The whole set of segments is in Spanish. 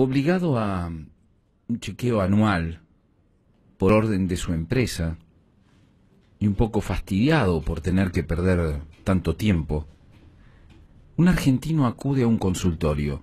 obligado a un chequeo anual por orden de su empresa y un poco fastidiado por tener que perder tanto tiempo, un argentino acude a un consultorio.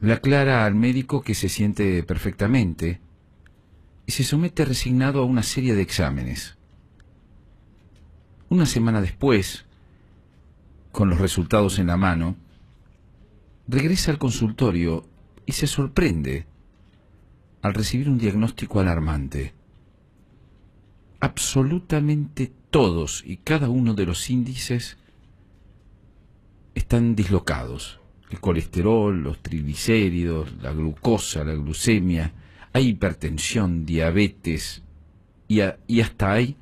Le aclara al médico que se siente perfectamente y se somete resignado a una serie de exámenes. Una semana después, con los resultados en la mano, regresa al consultorio y se sorprende al recibir un diagnóstico alarmante. Absolutamente todos y cada uno de los índices están dislocados. El colesterol, los triglicéridos, la glucosa, la glucemia, hay hipertensión, diabetes y, hasta hay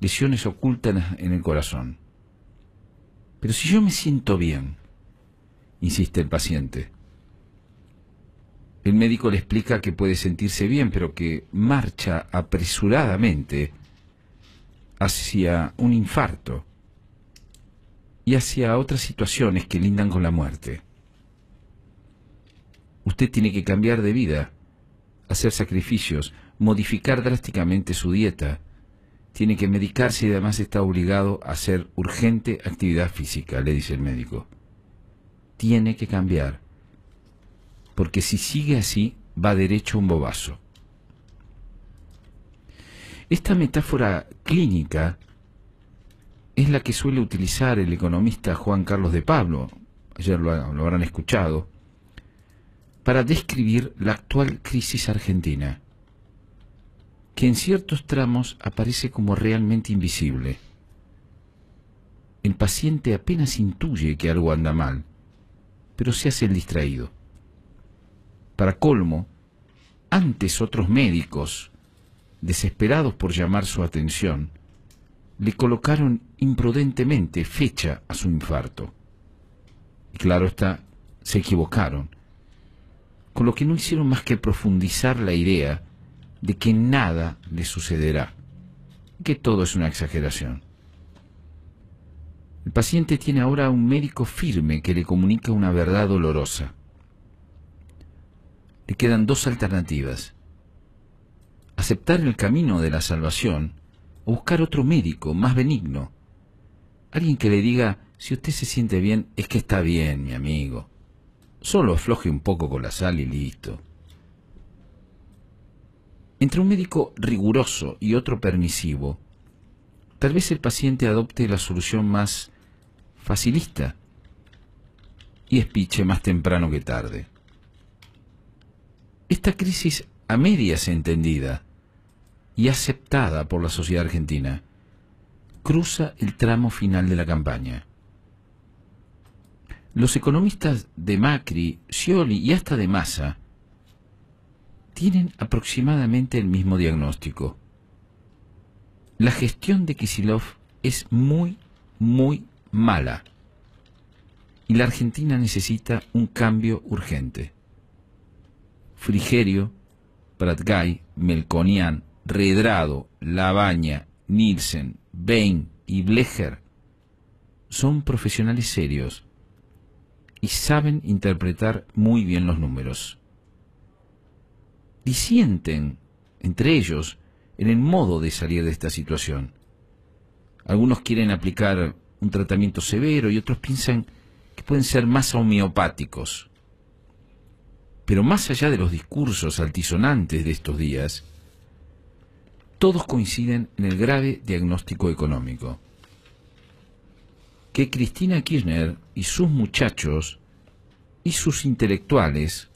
lesiones ocultas en el corazón. Pero si yo me siento bien, insiste el paciente, el médico le explica que puede sentirse bien, pero que marcha apresuradamente hacia un infarto y hacia otras situaciones que lindan con la muerte. Usted tiene que cambiar de vida, hacer sacrificios, modificar drásticamente su dieta, tiene que medicarse y además está obligado a hacer urgente actividad física, le dice el médico. Tiene que cambiar porque si sigue así va derecho a un bobazo. Esta metáfora clínica es la que suele utilizar el economista Juan Carlos de Pablo, ayer lo, lo habrán escuchado, para describir la actual crisis argentina, que en ciertos tramos aparece como realmente invisible. El paciente apenas intuye que algo anda mal, pero se hace el distraído. Para colmo, antes otros médicos, desesperados por llamar su atención, le colocaron imprudentemente fecha a su infarto. Y claro está, se equivocaron, con lo que no hicieron más que profundizar la idea de que nada le sucederá, que todo es una exageración. El paciente tiene ahora un médico firme que le comunica una verdad dolorosa le quedan dos alternativas. Aceptar el camino de la salvación o buscar otro médico más benigno. Alguien que le diga, si usted se siente bien, es que está bien, mi amigo. Solo afloje un poco con la sal y listo. Entre un médico riguroso y otro permisivo, tal vez el paciente adopte la solución más facilista y espiche más temprano que tarde. Esta crisis a medias entendida y aceptada por la sociedad argentina cruza el tramo final de la campaña. Los economistas de Macri, Scioli y hasta de Massa tienen aproximadamente el mismo diagnóstico. La gestión de Kisilov es muy, muy mala y la Argentina necesita un cambio urgente. Frigerio, Pratgay, Melconian, Redrado, Labaña, Nielsen, Bain y Blecher son profesionales serios y saben interpretar muy bien los números. Disienten entre ellos en el modo de salir de esta situación. Algunos quieren aplicar un tratamiento severo y otros piensan que pueden ser más homeopáticos. Pero más allá de los discursos altisonantes de estos días, todos coinciden en el grave diagnóstico económico. Que Cristina Kirchner y sus muchachos y sus intelectuales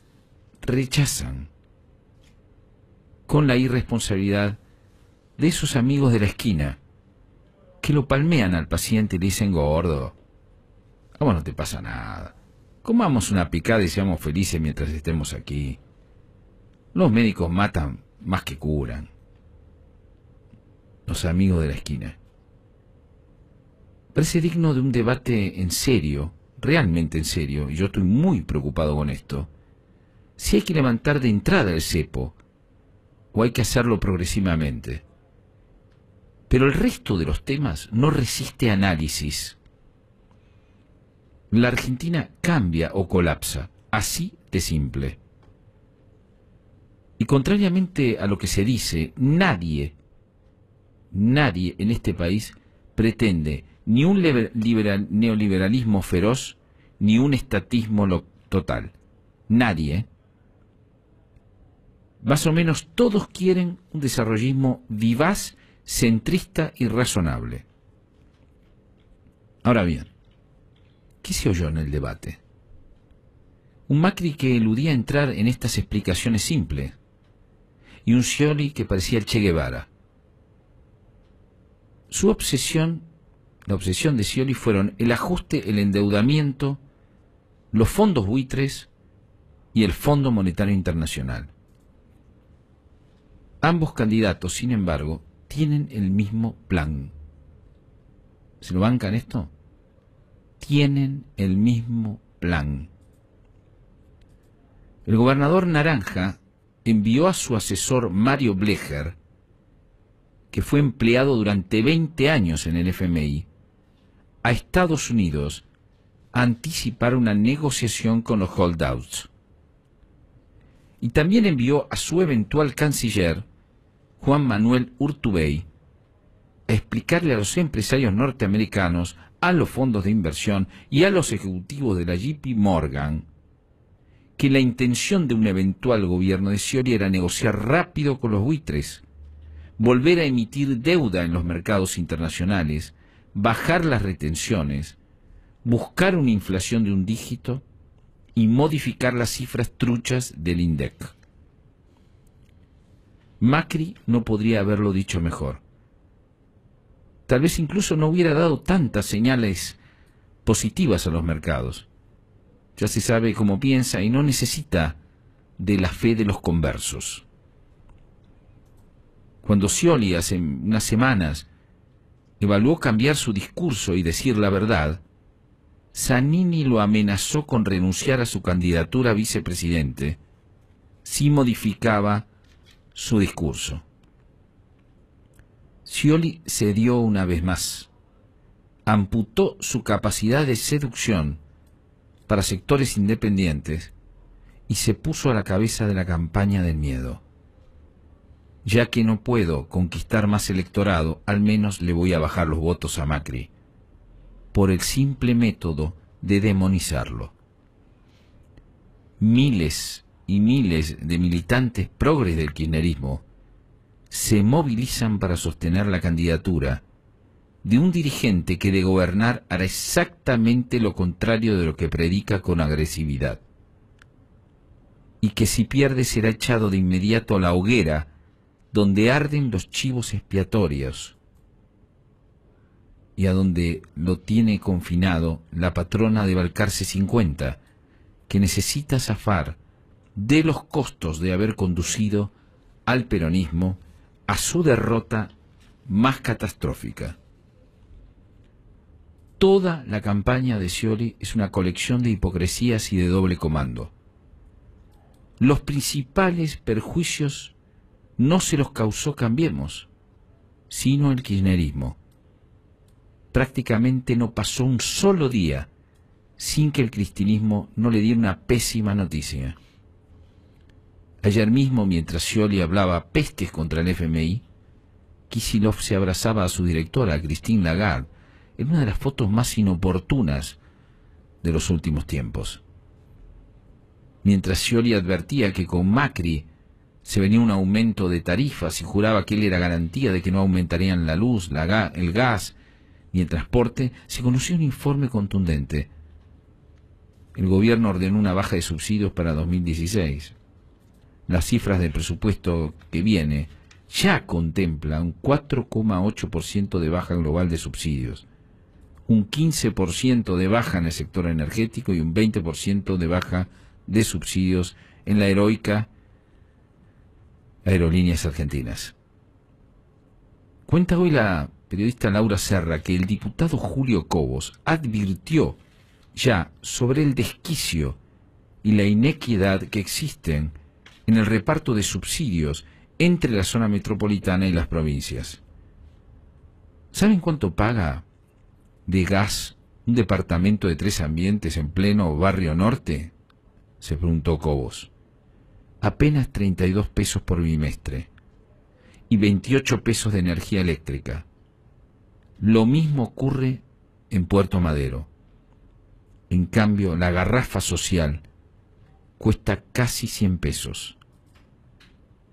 rechazan con la irresponsabilidad de esos amigos de la esquina que lo palmean al paciente y le dicen gordo, a vos no te pasa nada, Comamos una picada y seamos felices mientras estemos aquí. Los médicos matan más que curan. Los amigos de la esquina. Parece digno de un debate en serio, realmente en serio, y yo estoy muy preocupado con esto. Si hay que levantar de entrada el cepo, o hay que hacerlo progresivamente. Pero el resto de los temas no resiste análisis la Argentina cambia o colapsa, así de simple. Y contrariamente a lo que se dice, nadie, nadie en este país pretende ni un neoliberalismo feroz, ni un estatismo total. Nadie. Más o menos todos quieren un desarrollismo vivaz, centrista y razonable. Ahora bien, ¿Qué se oyó en el debate? Un Macri que eludía entrar en estas explicaciones simples, y un Scioli que parecía el Che Guevara. Su obsesión, la obsesión de Scioli, fueron el ajuste, el endeudamiento, los fondos buitres y el Fondo Monetario Internacional. Ambos candidatos, sin embargo, tienen el mismo plan. ¿Se lo bancan esto? tienen el mismo plan. El gobernador Naranja envió a su asesor Mario Blecher, que fue empleado durante 20 años en el FMI, a Estados Unidos a anticipar una negociación con los holdouts. Y también envió a su eventual canciller, Juan Manuel Urtubey, a explicarle a los empresarios norteamericanos a los fondos de inversión y a los ejecutivos de la JP Morgan que la intención de un eventual gobierno de Scioli era negociar rápido con los buitres, volver a emitir deuda en los mercados internacionales, bajar las retenciones, buscar una inflación de un dígito y modificar las cifras truchas del INDEC. Macri no podría haberlo dicho mejor tal vez incluso no hubiera dado tantas señales positivas a los mercados. Ya se sabe cómo piensa y no necesita de la fe de los conversos. Cuando Scioli hace unas semanas evaluó cambiar su discurso y decir la verdad, Zanini lo amenazó con renunciar a su candidatura a vicepresidente si modificaba su discurso. Scioli cedió una vez más. Amputó su capacidad de seducción para sectores independientes y se puso a la cabeza de la campaña del miedo. Ya que no puedo conquistar más electorado, al menos le voy a bajar los votos a Macri, por el simple método de demonizarlo. Miles y miles de militantes progres del kirchnerismo se movilizan para sostener la candidatura de un dirigente que de gobernar hará exactamente lo contrario de lo que predica con agresividad, y que si pierde será echado de inmediato a la hoguera donde arden los chivos expiatorios y a donde lo tiene confinado la patrona de Balcarce 50, que necesita zafar de los costos de haber conducido al peronismo a su derrota más catastrófica. Toda la campaña de Scioli es una colección de hipocresías y de doble comando. Los principales perjuicios no se los causó Cambiemos, sino el kirchnerismo. Prácticamente no pasó un solo día sin que el cristinismo no le diera una pésima noticia. Ayer mismo, mientras Scioli hablaba pestes contra el FMI, Kisilov se abrazaba a su directora, Christine Lagarde, en una de las fotos más inoportunas de los últimos tiempos. Mientras Scioli advertía que con Macri se venía un aumento de tarifas y juraba que él era garantía de que no aumentarían la luz, el gas ni el transporte, se conoció un informe contundente. El gobierno ordenó una baja de subsidios para 2016 las cifras del presupuesto que viene ya contemplan un 4,8% de baja global de subsidios, un 15% de baja en el sector energético y un 20% de baja de subsidios en la heroica Aerolíneas Argentinas. Cuenta hoy la periodista Laura Serra que el diputado Julio Cobos advirtió ya sobre el desquicio y la inequidad que existen en el reparto de subsidios entre la zona metropolitana y las provincias. ¿Saben cuánto paga de gas un departamento de tres ambientes en pleno barrio norte? se preguntó Cobos. Apenas 32 pesos por bimestre y 28 pesos de energía eléctrica. Lo mismo ocurre en Puerto Madero. En cambio, la garrafa social cuesta casi 100 pesos.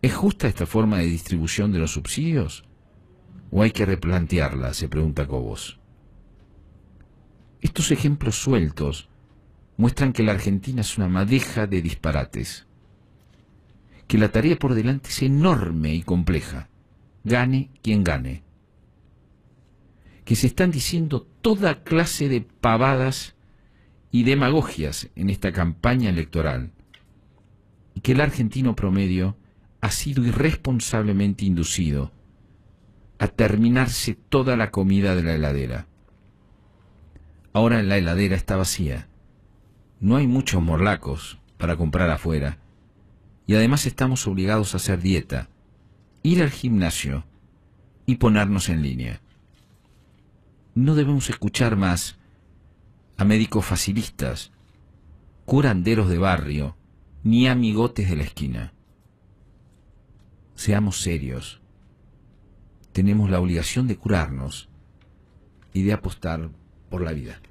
¿Es justa esta forma de distribución de los subsidios? ¿O hay que replantearla? se pregunta Cobos. Estos ejemplos sueltos muestran que la Argentina es una madeja de disparates, que la tarea por delante es enorme y compleja, gane quien gane, que se están diciendo toda clase de pavadas y demagogias en esta campaña electoral, y que el argentino promedio ha sido irresponsablemente inducido a terminarse toda la comida de la heladera. Ahora la heladera está vacía. No hay muchos morlacos para comprar afuera. Y además estamos obligados a hacer dieta, ir al gimnasio y ponernos en línea. No debemos escuchar más a médicos facilistas, curanderos de barrio, ni amigotes de la esquina. Seamos serios. Tenemos la obligación de curarnos y de apostar por la vida.